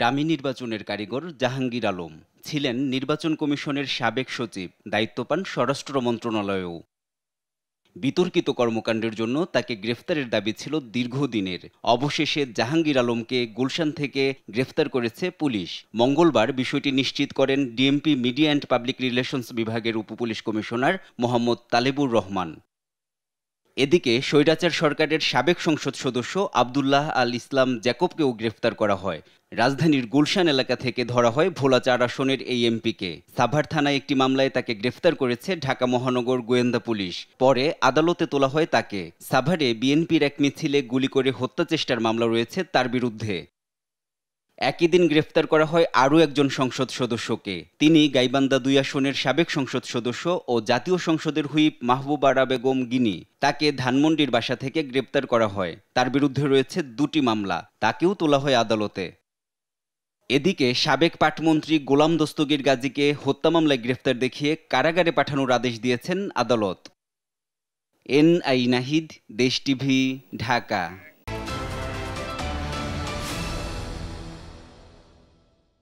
dummy নির্বাচনের কারিগর জাহাঙ্গীর আলম ছিলেন নির্বাচন কমিশনের সাবেক সচিব দায়িত্ব পান স্বরাষ্ট্র মন্ত্রণালয়েও বিতর্কিত কর্মকাণ্ডের জন্য তাকে গ্রেফতারের দাবি ছিল দীর্ঘদিনের অবশেষে জাহাঙ্গীর আলমকে গুলশান থেকে গ্রেফতার করেছে পুলিশ মঙ্গলবার বিষয়টি নিশ্চিত করেন DMP media and public relations বিভাগের উপপুলিশ কমিশনার মোহাম্মদ তালেবুর রহমান এদিকে স্বৈরাচার সরকারের সাবেক সংসদ সদস্য আবদুল্লাহ আল ইসলাম জ্যাকবকেও গ্রেফতার করা হয় রাজধানীর গুলশান এলাকা থেকে ধরা হয় ভোলাচার আসনের এই এমপিকে সাভার থানায় একটি মামলায় তাকে গ্রেফতার করেছে ঢাকা মহানগর গোয়েন্দা পুলিশ পরে আদালতে তোলা হয় তাকে সাভারে বিএনপির এক মিছিলে গুলি করে হত্যা চেষ্টার মামলা রয়েছে তার বিরুদ্ধে একই দিন গ্রেফতার করা হয় আরও একজন সংসদ সদস্যকে তিনি গাইবান্দা দুই আসনের সাবেক সংসদ সদস্য ও জাতীয় সংসদের হুইপ মাহবুবারা বেগম গিনি তাকে ধানমন্ডির বাসা থেকে গ্রেপ্তার করা হয় তার বিরুদ্ধে রয়েছে দুটি মামলা তাকেও তোলা হয় আদালতে এদিকে সাবেক পাটমন্ত্রী গোলাম দস্তগীর গাজীকে হত্যা মামলায় গ্রেফতার দেখিয়ে কারাগারে পাঠানোর আদেশ দিয়েছেন আদালত এন আই নাহিদ দেশ টিভি ঢাকা